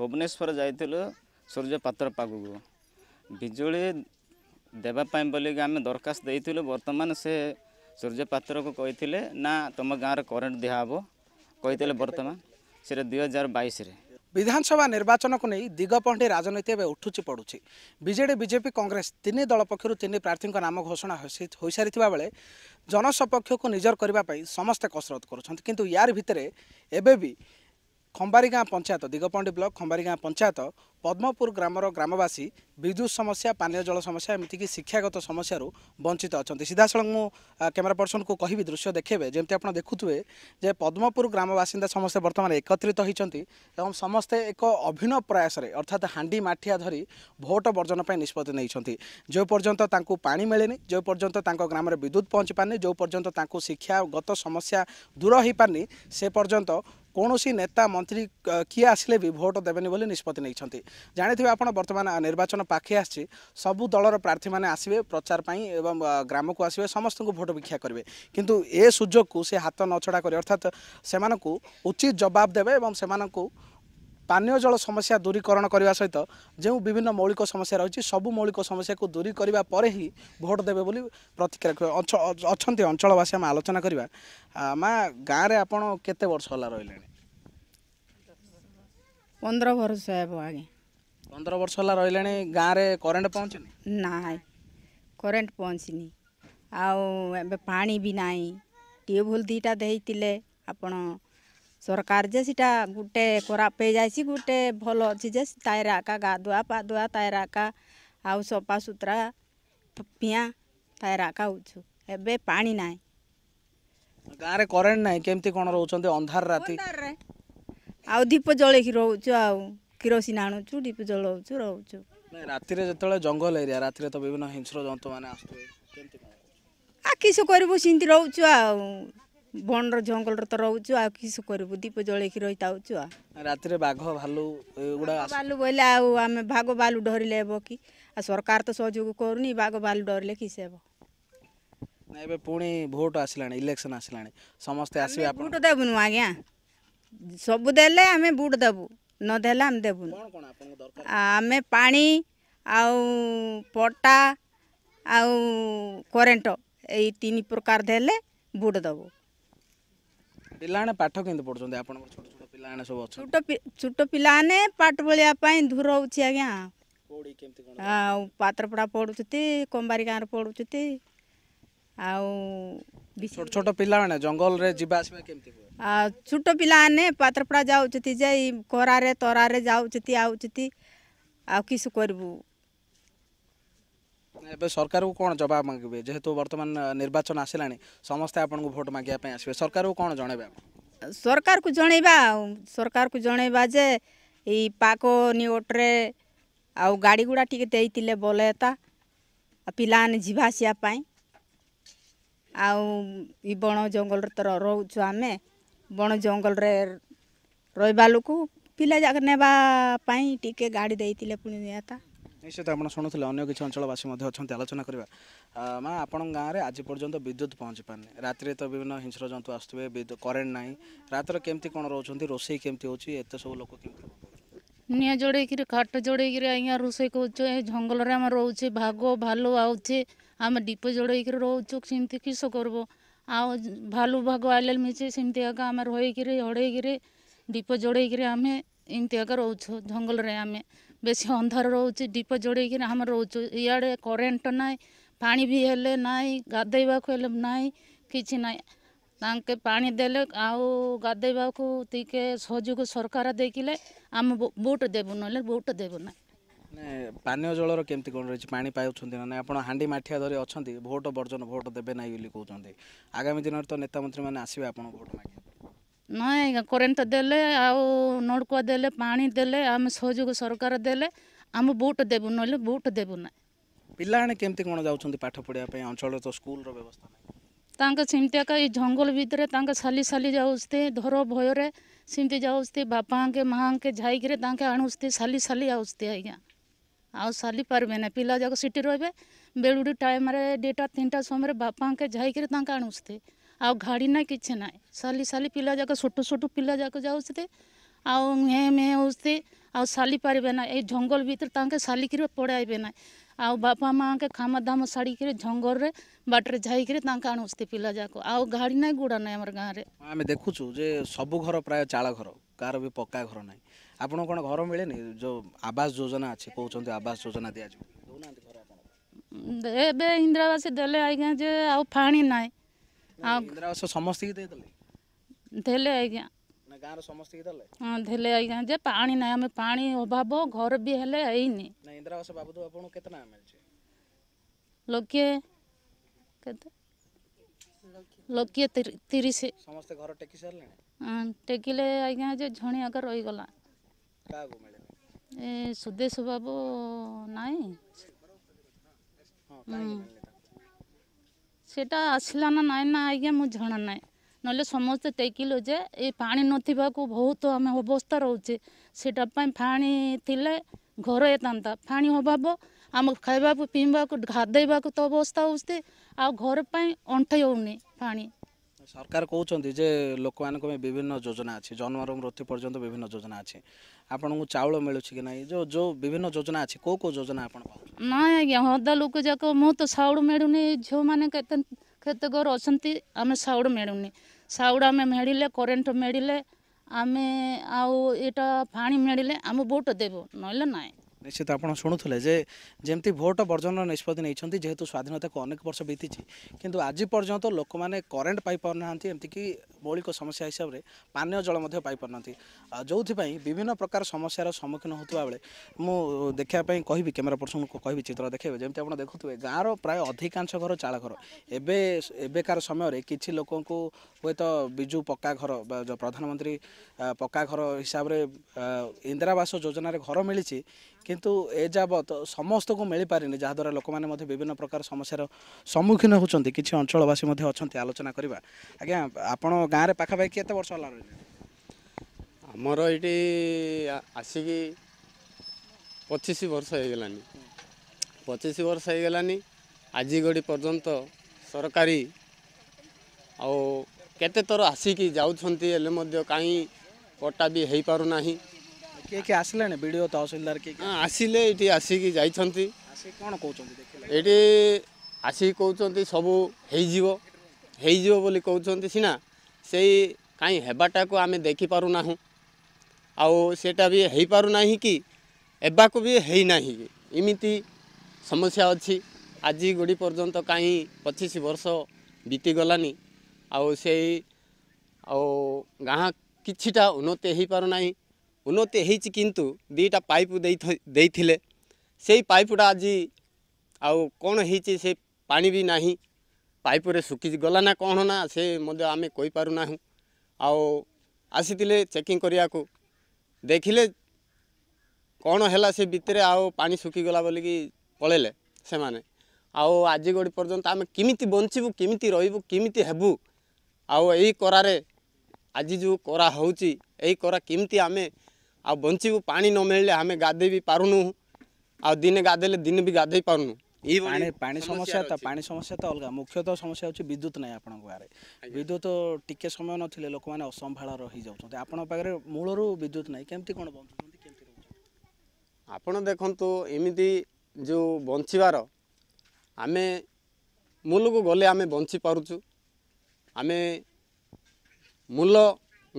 ଭୁବନେଶ୍ୱର ଯାଇଥିଲୁ ସୂର୍ଯ୍ୟ ପାତ୍ର ପାଗକୁ ବିଜୁଳି ଦେବା ପାଇଁ ବୋଲିକି ଆମେ ଦରଖାସ୍ତ ଦେଇଥିଲୁ ବର୍ତ୍ତମାନ ସେ ସୂର୍ଯ୍ୟ ପାତ୍ରକୁ କହିଥିଲେ ନା ତୁମ ଗାଁରେ କରେଣ୍ଟ ଦିଆହେବ କହିଥିଲେ ବର୍ତ୍ତମାନ ସେଟା ଦୁଇ ହଜାର ବାଇଶରେ ବିଧାନସଭା ନିର୍ବାଚନକୁ ନେଇ ଦିଗପହଣ୍ଡି ରାଜନୀତି ଏବେ ଉଠୁଛି ପଡ଼ୁଛି ବିଜେଡ଼ି ବିଜେପି କଂଗ୍ରେସ ତିନି ଦଳ ପକ୍ଷରୁ ତିନି ପ୍ରାର୍ଥୀଙ୍କ ନାମ ଘୋଷଣା ହୋଇସାରିଥିବା ବେଳେ ଜନସପକ୍ଷକୁ ନିଜର କରିବା ପାଇଁ ସମସ୍ତେ କସରତ କରୁଛନ୍ତି କିନ୍ତୁ ୟାର ଭିତରେ ଏବେ ବି खम्बारिग पंचायत दिगपंडी ब्लक खम्बारी गाँउ पञ्चायत पद्मपुर ग्राम ग्रामवासी विद्युत समस्या पानीय जल समस्या एमिक शिक्षागत समस्यु वञ्चित अनि सिधासँग म पर्सन को कि दृश्य देखै जेमि आएको पद्मपुर ग्रामबासिन्दा समस्ते बर्तमा एकत्रितम समस्तै एक अभिन्न प्रयासले अर्थात् हान्डीमाठिया धरि भोट बर्जन पनि निष्पत्ति नै जो पर्न्त मेन जो पर्यन्त ग्राम विद्युत पहचि पारि जो पर्यन्त शिक्षागत समस्या दूर से पर्न्त କୌଣସି ନେତା ମନ୍ତ୍ରୀ କିଏ ଆସିଲେ ବି ଭୋଟ୍ ଦେବେନି ବୋଲି ନିଷ୍ପତ୍ତି ନେଇଛନ୍ତି ଜାଣିଥିବେ ଆପଣ ବର୍ତ୍ତମାନ ନିର୍ବାଚନ ପାଖେଇ ଆସିଛି ସବୁ ଦଳର ପ୍ରାର୍ଥୀମାନେ ଆସିବେ ପ୍ରଚାର ପାଇଁ ଏବଂ ଗ୍ରାମକୁ ଆସିବେ ସମସ୍ତଙ୍କୁ ଭୋଟ୍ ଭିକ୍ଷା କରିବେ କିନ୍ତୁ ଏ ସୁଯୋଗକୁ ସେ ହାତ ନଛଡ଼ା କରି ଅର୍ଥାତ୍ ସେମାନଙ୍କୁ ଉଚିତ ଜବାବ ଦେବେ ଏବଂ ସେମାନଙ୍କୁ ପାନୀୟ ଜଳ ସମସ୍ୟା ଦୂରୀକରଣ କରିବା ସହିତ ଯେଉଁ ବିଭିନ୍ନ ମୌଳିକ ସମସ୍ୟା ରହିଛି ସବୁ ମୌଳିକ ସମସ୍ୟାକୁ ଦୂରୀ କରିବା ପରେ ହିଁ ଭୋଟ୍ ଦେବେ ବୋଲି ପ୍ରତିକ୍ରିୟା ଅଛନ୍ତି ଅଞ୍ଚଳବାସୀ ଆମେ ଆଲୋଚନା କରିବା ମା ଗାଁରେ ଆପଣ କେତେ ବର୍ଷ ହେଲା ରହିଲେଣି ପନ୍ଦର ବର୍ଷ ହେବ ଆଜ୍ଞା ପନ୍ଦର ବର୍ଷ ହେଲା ରହିଲେଣି ଗାଁରେ କରେଣ୍ଟ ପହଞ୍ଚିନି ନାହିଁ କରେଣ୍ଟ ପହଞ୍ଚିନି ଆଉ ଏବେ ପାଣି ବି ନାହିଁ ଟ୍ୟୁବ୍ୱେଲ୍ ଦୁଇଟା ଦେଇଥିଲେ ଆପଣ ସରକାର ଯେ ସେଇଟା ଗୋଟେ ଖରାପ ହେଇଯାଇଛି ଗୋଟେ ଭଲ ଅଛି ଯେ যে তাইরা ଗାଧୁଆ গাধুয়া পাধুয়া ଆକା ଆଉ আউ সফা সুতরা পিয়া তাইরা একা হচ্ছু এবে পানি ଗାଁରେ କରେଣ୍ଟ ନାହିଁ କେମିତି କ'ଣ ରହୁଛନ୍ତି ଅନ୍ଧାର ରାତି ଆଉ ଦୀପ ଜଳେଇକି ରହୁଛୁ ଆଉ କିରୋସିନ ଆଣୁଛୁ ଦୀପ ଜଳଉଛୁ ରହୁଛୁ ରାତିରେ ଯେତେବେଳେ ଜଙ୍ଗଲ ଏରିଆ ରାତିରେ ତ ବିଭିନ୍ନ ହିଂସ୍ର ଜନ୍ତୁମାନେ ଆସୁଥିବେ କେମିତି କିସ କରିବୁ ସେମିତି ରହୁଛୁ ଆଉ ବଣର ଜଙ୍ଗଲରେ ତ ରହୁଛୁ ଆଉ କିସ କରିବୁ ଦୀପ ଜଳେଇକି ରହିଥାଉଛୁ ଆଉ ରାତିରେ ବାଘ ଭାଲୁ ଭାଲୁ ବୋଇଲେ ଆଉ ଆମେ ବାଘ ଭାଲୁ ଡରିଲେ ହେବ କି ଆଉ ସରକାର ତ ସହଯୋଗ କରୁନି ବାଘ ଭାଲୁ ଡରିଲେ କିସ ହେବ ଏବେ ପୁଣି ଭୋଟ ଆସିଲାଣି ଇଲେକ୍ସନ୍ ଆସିଲାଣି ସମସ୍ତେ ଆସିବେ ଭୋଟ ଦେବୁନୁ ଆଜ୍ଞା ସବୁ ଦେଲେ ଆମେ ଭୋଟ ଦେବୁ ନ ଦେଲେ ଆମେ ଦେବୁନୁ ଆମେ ପାଣି ଆଉ ପଟା ଆଉ କରେଣ୍ଟ ଏଇ ତିନି ପ୍ରକାର ଦେଲେ ଭୋଟ ଦେବୁ ପିଲାମାନେ ପାଠ କେମିତି ପଢ଼ୁଛନ୍ତି ଆପଣଙ୍କର ଛୋଟ ଛୋଟ ପିଲାମାନେ ସବୁ ଅଛନ୍ତି ଛୋଟ ଛୋଟ ପିଲାମାନେ ପାଠ ପଢ଼ିବା ପାଇଁ ଦୂର ହେଉଛି ଆଜ୍ଞା ଆଉ ପାତ୍ରପଡ଼ା ପଢ଼ୁଛନ୍ତି କମ୍ବାରୀ ଗାଁରେ ପଢ଼ୁଛନ୍ତି ଆଉ ଛୋଟ ଛୋଟ ପିଲାମାନେ ଜଙ୍ଗଲରେ ଯିବା ଆସିବା କେମିତି ଆଉ ଛୋଟ ପିଲାମାନେ ପାତ୍ରପଡ଼ା ଯାଉଛନ୍ତି ଯେ ଖରାରେ ତରାରେ ଯାଉଛନ୍ତି ଆଉଛନ୍ତି ଆଉ କିସ କରିବୁ सरकार को कौन जवाब मांगे जेहेतु बर्तमान निर्वाचन आसला समस्ते आप भोट मांगे आस सरकार को कौन जन सरकार को जन सरकार को जनवाजे पाको निकटे आ गाड़ी गुड़ा टेले बोलेता पाने जावासियापाई आउ बण जंगल रोच आम बण जंगल रोक पिला जगह नेवाई टे गाड़ी देता ନିଶ୍ଚିତ ଆପଣ ଶୁଣୁଥିଲେ ଅନ୍ୟ କିଛି ଅଞ୍ଚଳବାସୀ ମଧ୍ୟ ଅଛନ୍ତି ଆଲୋଚନା କରିବା ମା ଆପଣଙ୍କ ଗାଁରେ ଆଜି ପର୍ଯ୍ୟନ୍ତ ବିଦ୍ୟୁତ ପହଞ୍ଚି ପାରୁନି ରାତିରେ ତ ବିଭିନ୍ନ ହିଂସ୍ର ଜନ୍ତୁ ଆସୁଥିବେ ବିଦ୍ୟୁତ କରେଣ୍ଟ ନାହିଁ ରାତିରେ କେମିତି କ'ଣ ରହୁଛନ୍ତି ରୋଷେଇ କେମିତି ହେଉଛି ଏତେ ସବୁ ଲୋକ କେମିତି ନିଆଁ ଜଡ଼େଇକିରି କାଠ ଜଡ଼େଇକିରି ଆଜ୍ଞା ରୋଷେଇ କରୁଛୁ ଏ ଜଙ୍ଗଲରେ ଆମେ ରହୁଛେ ଭାଗ ଭାଲୁ ଆଉଛେ ଆମେ ଡିପ ଜଡ଼େଇକିରି ରହୁଛୁ ସେମିତି କିସ କରିବ ଆଉ ଭାଲୁ ଭାଗ ଆଇଲେ ମିଶି ସେମିତି ଏକା ଆମେ ରହିକିରି ହଡ଼େଇକିରି ଡିପ ଜଡ଼େଇକିରି ଆମେ ଏମିତି ଏକା ରହୁଛୁ ଜଙ୍ଗଲରେ ଆମେ ବେଶୀ ଅନ୍ଧାର ରହୁଛି ଦୀପ ଜଳେଇକିନା ଆମେ ରହୁଛୁ ଇଆଡ଼େ କରେଣ୍ଟ ନାହିଁ ପାଣି ବି ହେଲେ ନାହିଁ ଗାଧୋଇବାକୁ ହେଲେ ନାହିଁ କିଛି ନାହିଁ ତାଙ୍କେ ପାଣି ଦେଲେ ଆଉ ଗାଧୋଇବାକୁ ଟିକେ ସହଯୋଗ ସରକାର ଦେଇଥିଲେ ଆମେ ବୁଟ୍ ଦେବୁ ନହେଲେ ବୁଟ୍ ଦେବୁ ନାହିଁ ପାନୀୟ ଜଳର କେମିତି କ'ଣ ରହିଛି ପାଣି ପାଉଛନ୍ତି ନା ଆପଣ ହାଣ୍ଡି ମାଠିଆ ଧରି ଅଛନ୍ତି ଭୋଟ ବର୍ଜନ ଭୋଟ ଦେବେ ନାହିଁ ବୋଲି କହୁଛନ୍ତି ଆଗାମୀ ଦିନରେ ତ ନେତାମନ୍ତ୍ରୀମାନେ ଆସିବେ ଆପଣ ଭୋଟ ମାଗିବେ ना करेन्ट दे आड़कुआ दे पा दे आम सहयोग सरकार देले आम बुट देवु ना बुट देवु ना पाने के पाठ पढ़ापी अंचल तो स्कूल सेमती जंगल भितर साली साली जाऊे धर भयर सेमती जाऊे बापा के माँ के जाकर आणुस्ते साली साली आसते आज्ञा आ साली पारे ना पिला जाक सीटी रे बेलुड़ी टाइम दीटा तीन टा समय बापा के जाकर आणुस्ते ଆଉ ଘାଡ଼ି ନାହିଁ କିଛି ନାହିଁ ସାଲି ସାଲି ପିଲାଯାକ ଛୋଟ ଛୋଟ ପିଲାଯାକ ଯାଉଛନ୍ତି ଆଉ ମେଁ ମେହେ ହେଉଛନ୍ତି ଆଉ ସାଲି ପାରିବେ ନାହିଁ ଏଇ ଜଙ୍ଗଲ ଭିତରେ ତାଙ୍କେ ସାଲିକିରି ପଳାଇବେ ନାହିଁ ଆଉ ବାପା ମାଆଙ୍କେ ଖାମ ଧାମ ଛାଡ଼ିକିରି ଜଙ୍ଗଲରେ ବାଟରେ ଯାଇକିରି ତାଙ୍କେ ଆଣୁଛନ୍ତି ପିଲାଯାକ ଆଉ ଗାଡ଼ି ନାହିଁ ଗୁଡ଼ା ନାହିଁ ଆମର ଗାଁରେ ଆମେ ଦେଖୁଛୁ ଯେ ସବୁ ଘର ପ୍ରାୟ ଚାଳ ଘର କାହାର ବି ପକ୍କା ଘର ନାହିଁ ଆପଣ କ'ଣ ଘର ମିଳେନି ଯେଉଁ ଆବାସ ଯୋଜନା ଅଛି କହୁଛନ୍ତି ଆବାସ ଯୋଜନା ଦିଆଯିବ ଏବେ ଇନ୍ଦିରାବାସୀ ଦେଲେ ଆଜ୍ଞା ଯେ ଆଉ ପାଣି ନାହିଁ ଇନ୍ଦିରା ଆବାସ ସମସ୍ତଙ୍କୁ ଦେଇଦେଲେ ଦେଲେ ଆଜ୍ଞା ଗାଁର ସମସ୍ତଙ୍କୁ ଦେଲେ ହଁ ଦେଲେ ଆଜ୍ଞା ଯେ ପାଣି ନାହିଁ ଆମେ ପାଣି ଅଭାବ ଘର ବି ହେଲେ ହେଇନି ଇନ୍ଦିରା ଆବାସ ବାବଦ ଆପଣଙ୍କୁ କେତେ ନାଁ ମିଳିଛି ଲୋକେ କେତେ ଲୋକେ ତିରିଶ ସମସ୍ତେ ଘର ଟେକି ସାରିଲେଣି ଟେକିଲେ ଆଜ୍ଞା ଯେ ଝଣି ଆଗ ରହିଗଲା କାହାକୁ ମିଳିଲା ଏ ସୁଦେଶ ବାବୁ ନାହିଁ ସେଇଟା ଆସିଲା ନା ନାଇଁ ନା ଆଜ୍ଞା ମୁଁ ଜଣା ନାହିଁ ନହେଲେ ସମସ୍ତେ ଦେଖିଲୁ ଯେ ଏ ପାଣି ନଥିବାକୁ ବହୁତ ଆମେ ଅବସ୍ଥା ରହୁଛେ ସେଇଟା ପାଇଁ ପାଣି ଥିଲେ ଘର ହେଇଥାନ୍ତା ପାଣି ଅଭାବ ଆମକୁ ଖାଇବାକୁ ପିଇବାକୁ ଗାଧୋଇବାକୁ ତ ଅବସ୍ଥା ହେଉଛି ଆଉ ଘର ପାଇଁ ଅଣ୍ଟେ ହେଉନି ପାଣି সরকার কৌঁচ যে লোকমানক বিভিন্ন যোজনা আছে জন্মর মৃত্যু পর্যন্ত বিভিন্ন যোজনা আছে আপনার চাউল মিলুছি কি না যে বিভিন্ন যোজনা আছে কেউ কেউ যোজনা আপনার না আজ্ঞা হদা লোক যাক মু তো চাউল মিলুনি ঝিও মানে কেতে খেতে ঘর অনেক আমি চাউল মিলুনি চাউল আমি মেড়িলে করেন্ট মেড়িলে আমি আউ এটা ফাঁড়ি মেড়িলে আমি বুট দেবু নইলে নাই ନିଶ୍ଚିତ ଆପଣ ଶୁଣୁଥିଲେ ଯେ ଯେମିତି ଭୋଟ ବର୍ଜନର ନିଷ୍ପତ୍ତି ନେଇଛନ୍ତି ଯେହେତୁ ସ୍ୱାଧୀନତାକୁ ଅନେକ ବର୍ଷ ବିତିଛି କିନ୍ତୁ ଆଜି ପର୍ଯ୍ୟନ୍ତ ଲୋକମାନେ କରେଣ୍ଟ ପାଇପାରୁନାହାନ୍ତି ଏମିତିକି ମୌଳିକ ସମସ୍ୟା ହିସାବରେ ପାନୀୟ ଜଳ ମଧ୍ୟ ପାଇପାରୁନାହାନ୍ତି ଯେଉଁଥିପାଇଁ ବିଭିନ୍ନ ପ୍ରକାର ସମସ୍ୟାର ସମ୍ମୁଖୀନ ହେଉଥିବା ବେଳେ ମୁଁ ଦେଖିବା ପାଇଁ କହିବି କ୍ୟାମେରା ପର୍ସନ୍କୁ କହିବି ଚିତ୍ର ଦେଖେଇବେ ଯେମିତି ଆପଣ ଦେଖୁଥିବେ ଗାଁର ପ୍ରାୟ ଅଧିକାଂଶ ଘର ଚାଳ ଘର ଏବେ ଏବେକାର ସମୟରେ କିଛି ଲୋକଙ୍କୁ ହୁଏତ ବିଜୁ ପକ୍କା ଘର ବା ପ୍ରଧାନମନ୍ତ୍ରୀ ପକ୍କା ଘର ହିସାବରେ ଇନ୍ଦିରାବାସ ଯୋଜନାରେ ଘର ମିଳିଛି କିନ୍ତୁ ଏ ଯାବତ ସମସ୍ତଙ୍କୁ ମିଳିପାରିନି ଯାହାଦ୍ୱାରା ଲୋକମାନେ ମଧ୍ୟ ବିଭିନ୍ନ ପ୍ରକାର ସମସ୍ୟାର ସମ୍ମୁଖୀନ ହେଉଛନ୍ତି କିଛି ଅଞ୍ଚଳବାସୀ ମଧ୍ୟ ଅଛନ୍ତି ଆଲୋଚନା କରିବା ଆଜ୍ଞା ଆପଣ ଗାଁରେ ପାଖାପାଖି କେତେ ବର୍ଷ ହେଲା ରହିଲେ ଆମର ଏଇଠି ଆସିକି ପଚିଶ ବର୍ଷ ହେଇଗଲାନି ପଚିଶ ବର୍ଷ ହେଇଗଲାନି ଆଜି ଗଡ଼ି ପର୍ଯ୍ୟନ୍ତ ସରକାରୀ ଆଉ କେତେ ଥର ଆସିକି ଯାଉଛନ୍ତି ହେଲେ ମଧ୍ୟ କାହିଁ କଟା ବି ହେଇପାରୁନାହିଁ କିଏ କିଏ ଆସିଲେଣି ବିଡ଼ିଓ ତହସିଲଦାର କିଏ ହଁ ଆସିଲେ ଏଇଠି ଆସିକି ଯାଇଛନ୍ତି କ'ଣ କହୁଛନ୍ତି ଏଇଠି ଆସିକି କହୁଛନ୍ତି ସବୁ ହେଇଯିବ ହେଇଯିବ ବୋଲି କହୁଛନ୍ତି ସିନା से कहीं हेबाटा को आम देखिपुना आटा भी हो पारना कि एबाक भी होना इमती समस्या अच्छी आज गुड़ी पर्यटन कहीं पचीस वर्ष बीतीगलानी आउ से गाँ कि उन्नति हो पारना उन्नति कि दीटा पाइप दे पाइपटा आज आ कौन हो पा भी नहीं ପାଇପରେ ଶୁଖିଗଲା ନା କ'ଣ ନା ସେ ମଧ୍ୟ ଆମେ କହିପାରୁନାହୁଁ ଆଉ ଆସିଥିଲେ ଚେକିଂ କରିବାକୁ ଦେଖିଲେ କ'ଣ ହେଲା ସେ ଭିତରେ ଆଉ ପାଣି ଶୁଖିଗଲା ବୋଲିକି ପଳେଇଲେ ସେମାନେ ଆଉ ଆଜି ଗୋଟି ପର୍ଯ୍ୟନ୍ତ ଆମେ କେମିତି ବଞ୍ଚିବୁ କେମିତି ରହିବୁ କେମିତି ହେବୁ ଆଉ ଏଇ କରାରେ ଆଜି ଯେଉଁ କରା ହେଉଛି ଏଇ କରା କେମିତି ଆମେ ଆଉ ବଞ୍ଚିବୁ ପାଣି ନ ମିଳିଲେ ଆମେ ଗାଧେଇ ବି ପାରୁନୁ ଆଉ ଦିନେ ଗାଧେଇଲେ ଦିନେ ବି ଗାଧୋଇ ପାରୁନୁ ପାଣି ପାଣି ସମସ୍ୟା ତ ପାଣି ସମସ୍ୟା ତ ଅଲଗା ମୁଖ୍ୟତଃ ସମସ୍ୟା ହେଉଛି ବିଦ୍ୟୁତ ନାହିଁ ଆପଣଙ୍କ ଗାଁରେ ବିଦ୍ୟୁତ ଟିକେ ସମୟ ନଥିଲେ ଲୋକମାନେ ଅସମ୍ଭାଳ ରହିଯାଉଛନ୍ତି ଆପଣଙ୍କ ପାଖରେ ମୂଳରୁ ବିଦ୍ୟୁତ ନାହିଁ କେମିତି କ'ଣ ବଞ୍ଚୁଛନ୍ତି କେମିତି ଆପଣ ଦେଖନ୍ତୁ ଏମିତି ଯେଉଁ ବଞ୍ଚିବାର ଆମେ ମୂଲକୁ ଗଲେ ଆମେ ବଞ୍ଚିପାରୁଛୁ ଆମେ ମୂଲ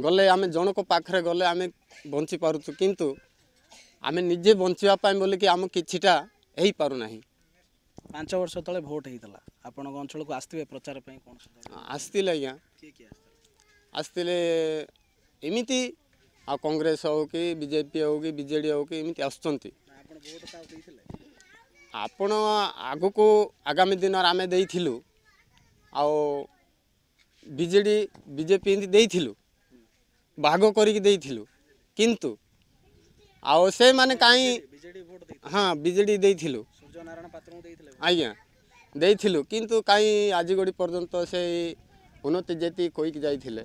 ଗଲେ ଆମେ ଜଣଙ୍କ ପାଖରେ ଗଲେ ଆମେ ବଞ୍ଚିପାରୁଛୁ କିନ୍ତୁ ଆମେ ନିଜେ ବଞ୍ଚିବା ପାଇଁ ବୋଲିକି ଆମ କିଛିଟା ହେଇପାରୁନାହିଁ पांच वर्ष ते भोट होता आपण अंचल को आसते प्रचार पर आसते आज्ञा आसते एमती आ कंग्रेस हो कि बीजेपी हो कि बजे हो कि एमती आपण आग को आगामी दिन आम देखु आजे बीजेपी भाग कर हाँ बीजेडी ଆଜ୍ଞା ଦେଇଥିଲୁ କିନ୍ତୁ କାହିଁ ଆଜି ଗୋଡ଼ି ପର୍ଯ୍ୟନ୍ତ ସେଇ ଉନ୍ନତି ଯେତିକି କହିକି ଯାଇଥିଲେ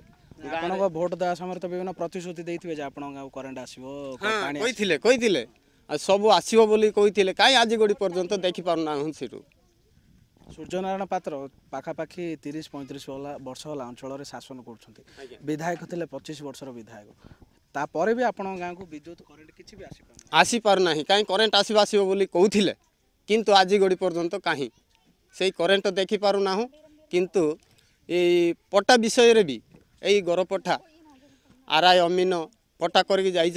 ଆପଣଙ୍କ ଭୋଟ ଦେବା ସମୟରେ ତ ବିଭିନ୍ନ ପ୍ରତିଶ୍ରୁତି ଦେଇଥିବେ ଯେ ଆପଣଙ୍କ ଆଉ କରେଣ୍ଟ ଆସିବ କହିଥିଲେ କହିଥିଲେ ଆଉ ସବୁ ଆସିବ ବୋଲି କହିଥିଲେ କାହିଁ ଆଜି ଗୋଡ଼ି ପର୍ଯ୍ୟନ୍ତ ଦେଖିପାରୁନାହୁଁ ସେଠୁ ସୂର୍ଯ୍ୟନାରାୟଣ ପାତ୍ର ପାଖାପାଖି ତିରିଶ ପଇଁତିରିଶ ବର୍ଷ ହେଲା ଅଞ୍ଚଳରେ ଶାସନ କରୁଛନ୍ତି ବିଧାୟକ ଥିଲେ ପଚିଶ ବର୍ଷର ବିଧାୟକ ତାପରେ ବି ଆପଣଙ୍କ ଗାଁକୁ ବିଦ୍ୟୁତ କରେଣ୍ଟ କିଛି ବି ଆସିପାରୁ ଆସିପାରୁନାହିଁ କାହିଁ କରେଣ୍ଟ ଆସିବ ଆସିବ ବୋଲି କହୁଥିଲେ কিন্তু আজি গড়ি পর্যন্ত কাহি সেই করেন্ট দেখিপারুনাহু কিন্তু এই পটা বিষয়ের বি এই গরপঠা আরাই অমিন পটা করি যাই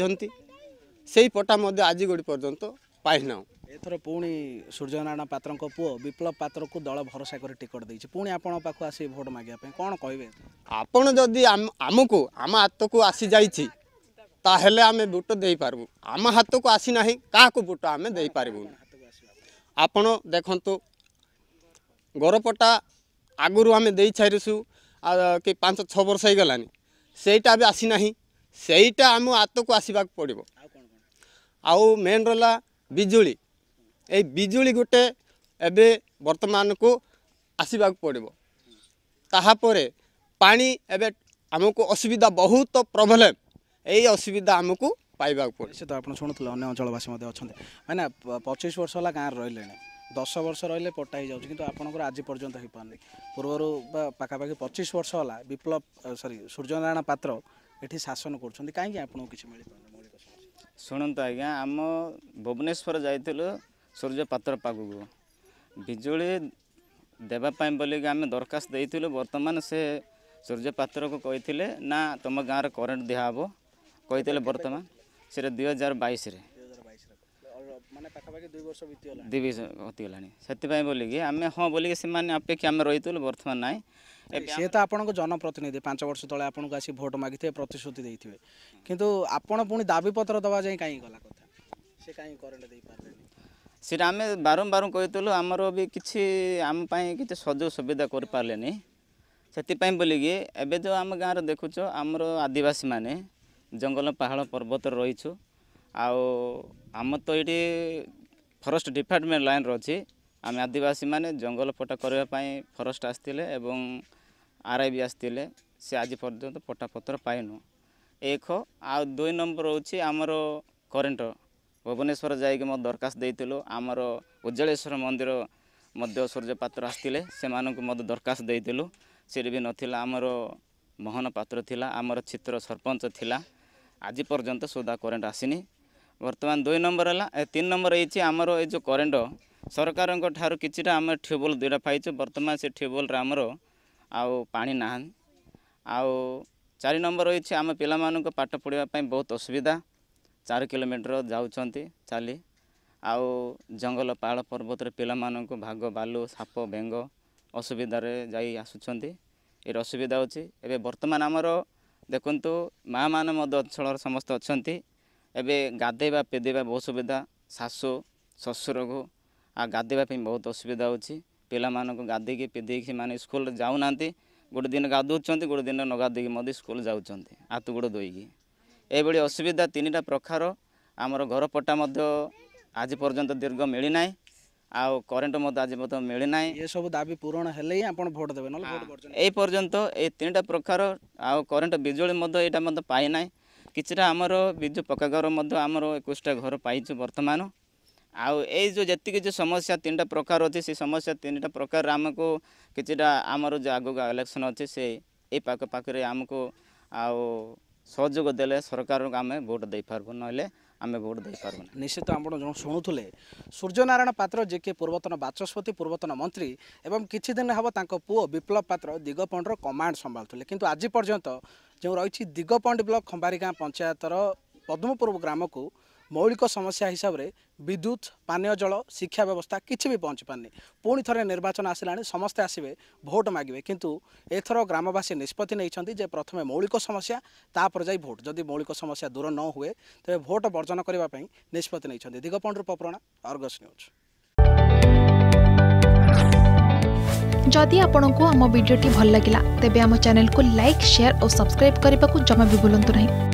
সেই পটা মধ্যে আজি গড়ি পর্যন্ত পাইনা ଏଥର ପୁଣି ସୂର୍ଯ୍ୟନାରାୟଣ ପାତ୍ରଙ୍କ ପୁଅ ବିପ୍ଳବ ପାତ୍ରକୁ ଦଳ ଭରସା କରି ଟିକଟ ଦେଇଛି ପୁଣି ଆପଣଙ୍କ ପାଖକୁ ଆସି ଭୋଟ ମାଗିବା ପାଇଁ କ'ଣ କହିବେ ଆପଣ ଯଦି ଆମକୁ ଆମ ହାତକୁ ଆସିଯାଇଛି ତାହେଲେ ଆମେ ଭୋଟ ଦେଇପାରିବୁ ଆମ ହାତକୁ ଆସିନାହିଁ କାହାକୁ ଭୋଟ ଆମେ ଦେଇପାରିବୁନି ଆପଣ ଦେଖନ୍ତୁ ଗରପଟା ଆଗରୁ ଆମେ ଦେଇସାରିଛୁ କି ପାଞ୍ଚ ଛଅ ବର୍ଷ ହେଇଗଲାଣି ସେଇଟା ବି ଆସିନାହିଁ ସେଇଟା ଆମ ହାତକୁ ଆସିବାକୁ ପଡ଼ିବ ଆଉ ମେନ୍ ରହିଲା ବିଜୁଳି ଏଇ ବିଜୁଳି ଗୋଟେ ଏବେ ବର୍ତ୍ତମାନକୁ ଆସିବାକୁ ପଡ଼ିବ ତାହାପରେ ପାଣି ଏବେ ଆମକୁ ଅସୁବିଧା ବହୁତ ପ୍ରୋବ୍ଲେମ୍ ଏଇ ଅସୁବିଧା ଆମକୁ पाइ पऱ्यो त आउनु अन्य अञ्चलवासी अन्त हैन 25 वर्ष होला गाँ रे 10 वर्ष रहिले पटाहुन्छ किन आपुर आज पर्पान पाका पाखापा 25 वर्ष होला विप्लव सरी सूर्य नारायण एठी शासन गर्नु कहीँक आुण ताम भुवन जाइ सूर्य देबा पोग विजुली दबाई बोलिक आम दरखास्तै वर्तमान से सूर्ज पत्रको ना तुम गाँ र कर दाहो कहिले সেটা ଦୁଇ ହଜାର ବାଇଶରେ ଦୁଇ ବର୍ଷ କଟିଗଲାଣି ସେଥିପାଇଁ ବୋଲିକି ଆମେ ହଁ ବୋଲିକି ସେମାନେ ଅପେକ୍ଷା ଆମେ ରହିଥିଲୁ ବର୍ତ୍ତମାନ ନାହିଁ সে তো আপনার জনপ্রতিনিধি পাঁচ বর্ষ তলে আপনার আসি ভোট মাগিথে প্রতিশ্রুতি দিয়ে কিন্তু আপনার পুঁ দাবিপত্র দেওয়া যাই কাই গলা কথা সে কাই করেন্ট দিয়ে সেটা আমি বারম্বার কইলু আমার বি কিছু আমি কিছু সুযোগ সুবিধা করে পারে সেপাই বলিকি এবে যে আম গাঁরে দেখুছ আমার আদিবাসী মানে ଜଙ୍ଗଲ ପାହାଡ଼ ପର୍ବତରେ ରହିଛୁ ଆଉ ଆମ ତ ଏଇଠି ଫରେଷ୍ଟ ଡିପାର୍ଟମେଣ୍ଟ ଲାଇନ୍ରେ ଅଛି ଆମେ ଆଦିବାସୀମାନେ ଜଙ୍ଗଲ ପଟା କରିବା ପାଇଁ ଫରେଷ୍ଟ ଆସିଥିଲେ ଏବଂ ଆର୍ ଆଇ ବି ଆସିଥିଲେ ସେ ଆଜି ପର୍ଯ୍ୟନ୍ତ ପଟାପତ୍ର ପାଇନୁ ଏକ ଆଉ ଦୁଇ ନମ୍ବର ହେଉଛି ଆମର କରେଣ୍ଟ ଭୁବନେଶ୍ୱର ଯାଇକି ମୁଁ ଦରଖାସ୍ତ ଦେଇଥିଲୁ ଆମର ଉଜ୍ଜଳେଶ୍ୱର ମନ୍ଦିର ମଧ୍ୟ ସୂର୍ଯ୍ୟ ପାତ୍ର ଆସିଥିଲେ ସେମାନଙ୍କୁ ମଧ୍ୟ ଦରଖାସ୍ତ ଦେଇଥିଲୁ ସେଠି ବି ନଥିଲା ଆମର ମୋହନ ପାତ୍ର ଥିଲା ଆମର ଚିତ୍ର ସରପଞ୍ଚ ଥିଲା ଆଜି ପର୍ଯ୍ୟନ୍ତ ସୁଦ୍ଧା କରେଣ୍ଟ ଆସିନି ବର୍ତ୍ତମାନ ଦୁଇ ନମ୍ବର ହେଲା ଏ ତିନି ନମ୍ବର ହେଇଛି ଆମର ଏ ଯେଉଁ କରେଣ୍ଟ ସରକାରଙ୍କ ଠାରୁ କିଛିଟା ଆମେ ଟ୍ୟୁବ୍ୱେଲ୍ ଦୁଇଟା ପାଇଛୁ ବର୍ତ୍ତମାନ ସେ ଟ୍ୟୁବ୍ୱେଲ୍ରେ ଆମର ଆଉ ପାଣି ନାହାନ୍ତି ଆଉ ଚାରି ନମ୍ବର ହେଇଛି ଆମ ପିଲାମାନଙ୍କ ପାଠ ପଢ଼ିବା ପାଇଁ ବହୁତ ଅସୁବିଧା ଚାରି କିଲୋମିଟର ଯାଉଛନ୍ତି ଚାଲି ଆଉ ଜଙ୍ଗଲ ପାହାଡ଼ ପର୍ବତରେ ପିଲାମାନଙ୍କୁ ଭାଗ ବାଲୁ ସାପ ବେଙ୍ଗ ଅସୁବିଧାରେ ଯାଇ ଆସୁଛନ୍ତି ଏର ଅସୁବିଧା ହେଉଛି ଏବେ ବର୍ତ୍ତମାନ ଆମର ଦେଖନ୍ତୁ ମାଆ ମାନେ ମଧ୍ୟ ଅଞ୍ଚଳର ସମସ୍ତେ ଅଛନ୍ତି ଏବେ ଗାଧୋଇବା ପେଧୋଇବା ବହୁତ ସୁବିଧା ଶାଶୁ ଶ୍ୱଶୁରକୁ ଆ ଗାଧୋଇବା ପାଇଁ ବହୁତ ଅସୁବିଧା ହେଉଛି ପିଲାମାନଙ୍କୁ ଗାଧୋଇକି ପିଧୋଇକି ସେମାନେ ସ୍କୁଲରେ ଯାଉନାହାନ୍ତି ଗୋଟେ ଦିନ ଗାଧୋଉଛନ୍ତି ଗୋଟେ ଦିନ ନ ଗାଧୋଇକି ମଧ୍ୟ ସ୍କୁଲ ଯାଉଛନ୍ତି ହାତ ଗୋଡ଼ ଧୋଇକି ଏଇଭଳି ଅସୁବିଧା ତିନିଟା ପ୍ରକାର ଆମର ଘର ପଟା ମଧ୍ୟ ଆଜି ପର୍ଯ୍ୟନ୍ତ ଦୀର୍ଘ ମିଳିନାହିଁ ଆଉ କରେଣ୍ଟ ମଧ୍ୟ ଆଜି ମଧ୍ୟ ମିଳିନାହିଁ ଏସବୁ ଦାବି ପୂରଣ ହେଲେ ହିଁ ଆପଣ ଭୋଟ ଦେବେ ନହେଲେ ଭୋଟ କରୁଛନ୍ତି ଏ ପର୍ଯ୍ୟନ୍ତ ଏ ତିନିଟା ପ୍ରକାର ଆଉ କରେଣ୍ଟ ବିଜୁଳି ମଧ୍ୟ ଏଇଟା ମଧ୍ୟ ପାଇନାହିଁ କିଛିଟା ଆମର ବିଜୁ ପକ୍କା ଘର ମଧ୍ୟ ଆମର ଏକୋଇଶଟା ଘର ପାଇଛୁ ବର୍ତ୍ତମାନ ଆଉ ଏଇ ଯେଉଁ ଯେତିକି ଯେଉଁ ସମସ୍ୟା ତିନିଟା ପ୍ରକାର ଅଛି ସେ ସମସ୍ୟା ତିନିଟା ପ୍ରକାର ଆମକୁ କିଛିଟା ଆମର ଯେଉଁ ଆଗକୁ ଇଲେକ୍ସନ୍ ଅଛି ସେ ଏଇ ପାଖ ପାଖରେ ଆମକୁ ଆଉ ସହଯୋଗ ଦେଲେ ସରକାରଙ୍କୁ ଆମେ ଭୋଟ ଦେଇପାରିବୁ ନହେଲେ ଆମେ ଭୋଟ୍ ଦେଇପାରୁ ନିଶ୍ଚିତ ଆପଣ ଜଣ ଶୁଣୁଥିଲେ ସୂର୍ଯ୍ୟନାରାୟଣ ପାତ୍ର ଯେ କି ପୂର୍ବତନ ବାଚସ୍ପତି ପୂର୍ବତନ ମନ୍ତ୍ରୀ ଏବଂ କିଛି ଦିନ ହେବ ତାଙ୍କ ପୁଅ ବିପ୍ଳବ ପାତ୍ର ଦିଗପଣ୍ଡର କମାଣ୍ଡ ସମ୍ଭାଳୁଥିଲେ କିନ୍ତୁ ଆଜି ପର୍ଯ୍ୟନ୍ତ ଯେଉଁ ରହିଛି ଦିଗପଣ୍ଡ ବ୍ଲକ ଖମ୍ବାରୀ ଗାଁ ପଞ୍ଚାୟତର ପଦ୍ମପୁର ଗ୍ରାମକୁ ମୌଳିକ ସମସ୍ୟା ହିସାବରେ ବିଦ୍ୟୁତ୍ ପାନୀୟ ଜଳ ଶିକ୍ଷା ବ୍ୟବସ୍ଥା କିଛି ବି ପହଞ୍ଚିପାରିନି ପୁଣି ଥରେ ନିର୍ବାଚନ ଆସିଲାଣି ସମସ୍ତେ ଆସିବେ ଭୋଟ୍ ମାଗିବେ କିନ୍ତୁ ଏଥର ଗ୍ରାମବାସୀ ନିଷ୍ପତ୍ତି ନେଇଛନ୍ତି ଯେ ପ୍ରଥମେ ମୌଳିକ ସମସ୍ୟା ତାପରେ ଯାଇ ଭୋଟ୍ ଯଦି ମୌଳିକ ସମସ୍ୟା ଦୂର ନ ହୁଏ ତେବେ ଭୋଟ୍ ବର୍ଜନ କରିବା ପାଇଁ ନିଷ୍ପତ୍ତି ନେଇଛନ୍ତି ଦିଗପଣ୍ଡୁ ପପ୍ରଣା ଅର୍ଗସ୍ ନ୍ୟୁଜ୍ ଯଦି ଆପଣଙ୍କୁ ଆମ ଭିଡ଼ିଓଟି ଭଲ ଲାଗିଲା ତେବେ ଆମ ଚ୍ୟାନେଲକୁ ଲାଇକ୍ ସେୟାର ଓ ସବସ୍କ୍ରାଇବ୍ କରିବାକୁ ଜମା ବି ଭୁଲନ୍ତୁ ନାହିଁ